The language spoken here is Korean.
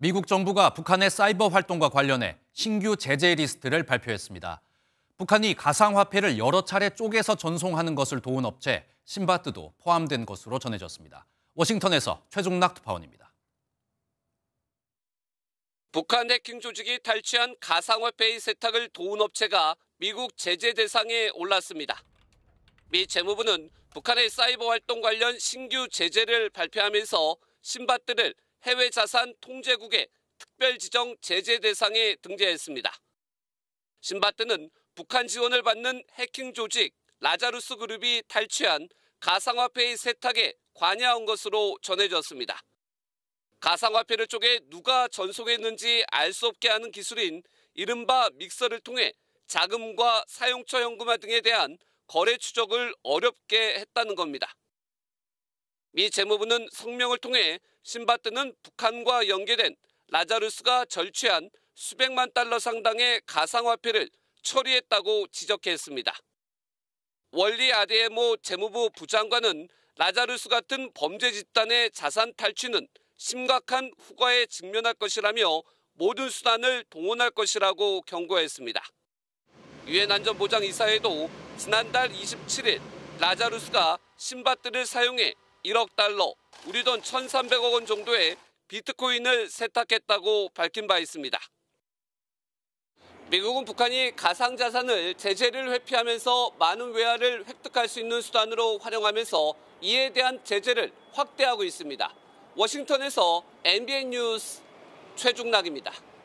미국 정부가 북한의 사이버 활동과 관련해 신규 제재 리스트를 발표했습니다. 북한이 가상화폐를 여러 차례 쪼개서 전송하는 것을 도운 업체 신바트도 포함된 것으로 전해졌습니다. 워싱턴에서 최종락 특파원입니다. 북한 해킹 조직이 탈취한 가상화폐의 세탁을 도운 업체가 미국 제재 대상에 올랐습니다. 미 재무부는 북한의 사이버 활동 관련 신규 제재를 발표하면서 신밧들을 해외 자산 통제국의 특별 지정 제재 대상에 등재했습니다. 신바트는 북한 지원을 받는 해킹 조직 라자루스 그룹이 탈취한 가상화폐의 세탁에 관여한 것으로 전해졌습니다. 가상화폐를 쪼개 누가 전송했는지 알 수 없게 하는 기술인 이른바 믹서를 통해 자금과 사용처 현금화 등에 대한 거래 추적을 어렵게 했다는 겁니다. 미 재무부는 성명을 통해 신바트는 북한과 연계된 라자루스가 절취한 수백만 달러 상당의 가상화폐를 처리했다고 지적했습니다. 원리 아데모 재무부 부장관은 라자루스 같은 범죄 집단의 자산 탈취는 심각한 후과에 직면할 것이라며 모든 수단을 동원할 것이라고 경고했습니다. 유엔 안전보장 이사회도 지난달 27일 라자루스가 신밧들을 사용해 1억 달러, 우리 돈 1,300억 원 정도의 비트코인을 세탁했다고 밝힌 바 있습니다. 미국은 북한이 가상자산을 제재를 회피하면서 많은 외화를 획득할 수 있는 수단으로 활용하면서 이에 대한 제재를 확대하고 있습니다. 워싱턴에서 m b n 뉴스 최중락입니다.